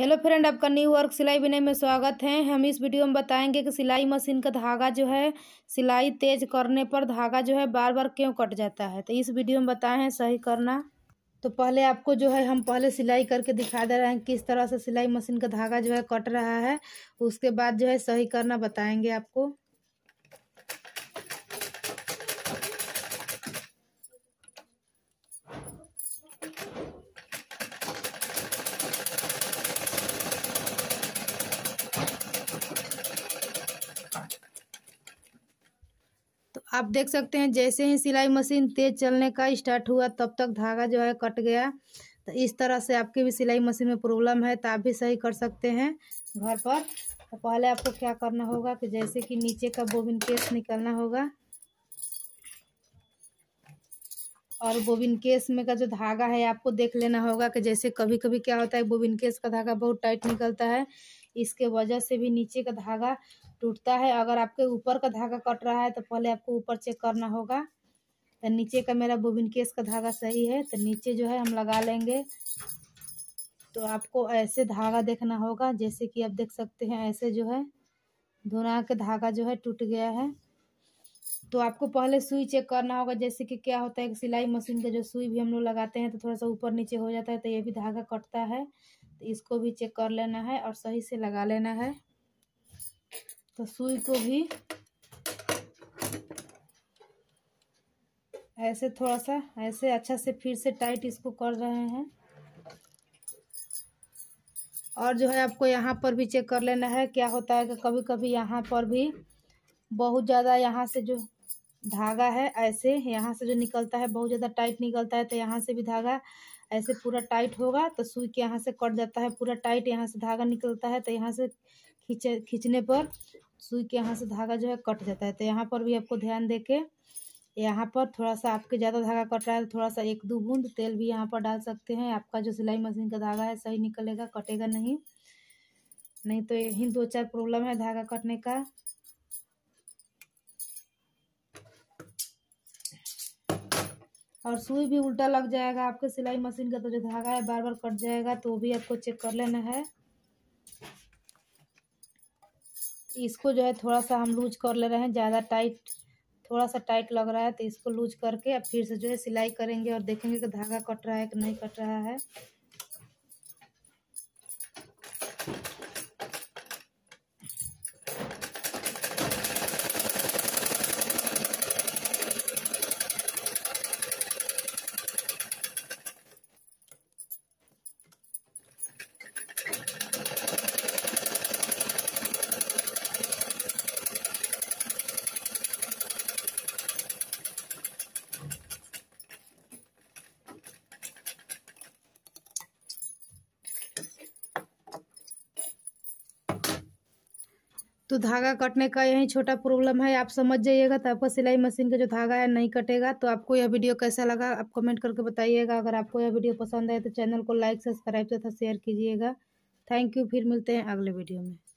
hello friend आपका new work सिलाई बिनाई में स्वागत है हम इस वीडियो में बताएंगे कि सिलाई मशीन का धागा जो है सिलाई तेज करने पर धागा जो है बार बार क्यों कट जाता है तो इस वीडियो में बताए हैं सही करना तो पहले आपको जो है हम पहले सिलाई करके दिखा दे रहे हैं किस तरह से सिलाई मशीन का धागा जो है कट रहा है उसके बाद जो है सही करना बताएँगे आपको आप देख सकते हैं जैसे ही सिलाई मशीन तेज चलने का स्टार्ट हुआ तब तक धागा जो है कट गया तो इस तरह से आपके भी सिलाई मशीन में प्रॉब्लम है तो आप भी सही कर सकते हैं घर पर तो पहले आपको क्या करना होगा कि जैसे कि नीचे का बोबिन केस निकलना होगा और बोबिन केस में का जो धागा है आपको देख लेना होगा कि जैसे कभी कभी क्या होता है बोबिन केस का धागा बहुत टाइट निकलता है इसके वजह से भी नीचे का धागा टूटता है अगर आपके ऊपर का धागा कट रहा है तो पहले आपको ऊपर चेक करना होगा तो नीचे का मेरा बोबिन केस का धागा सही है तो नीचे जो है हम लगा लेंगे तो आपको ऐसे धागा देखना होगा जैसे कि आप देख सकते हैं ऐसे जो है धुना के धागा जो है टूट गया है तो आपको पहले सुई चेक करना होगा जैसे कि क्या होता है कि सिलाई मशीन का जो सुई भी हम लोग लगाते हैं तो थोड़ा सा ऊपर नीचे हो जाता है तो ये भी धागा कटता है तो इसको भी चेक कर लेना है और सही से लगा लेना है तो सुई को भी ऐसे थोड़ा सा ऐसे अच्छा से फिर से टाइट इसको कर रहे हैं और जो है आपको यहाँ पर भी चेक कर लेना है क्या होता है कि कभी कभी यहाँ पर भी बहुत ज़्यादा यहाँ से जो धागा है ऐसे यहाँ से जो निकलता है बहुत ज़्यादा टाइट निकलता है तो यहाँ से भी धागा ऐसे पूरा टाइट होगा तो सुई के यहाँ से कट जाता है पूरा टाइट यहाँ से धागा निकलता है तो यहाँ से खींचे खींचने पर सुई के यहाँ से धागा जो है कट जाता है तो यहाँ पर भी आपको ध्यान दे के यहाँ पर थोड़ा सा आपके ज़्यादा धागा कट रहा है थोड़ा सा एक दो बूंद तेल भी यहाँ पर डाल सकते हैं आपका जो सिलाई मशीन का धागा है सही निकलेगा कटेगा नहीं नहीं तो यही दो चार प्रॉब्लम है धागा कटने का और सुई भी उल्टा लग जाएगा आपके सिलाई मशीन का तो जो धागा है बार बार कट जाएगा तो भी आपको चेक कर लेना है इसको जो है थोड़ा सा हम लूज कर ले रहे हैं ज़्यादा टाइट थोड़ा सा टाइट लग रहा है तो इसको लूज करके अब फिर से जो है सिलाई करेंगे और देखेंगे कि धागा कट रहा है कि नहीं कट रहा है तो धागा कटने का यही छोटा प्रॉब्लम है आप समझ जाइएगा तो आपका सिलाई मशीन का जो धागा है नहीं कटेगा तो आपको यह वीडियो कैसा लगा आप कमेंट करके बताइएगा अगर आपको यह वीडियो पसंद आए तो चैनल को लाइक सब्सक्राइब तथा शेयर कीजिएगा थैंक यू फिर मिलते हैं अगले वीडियो में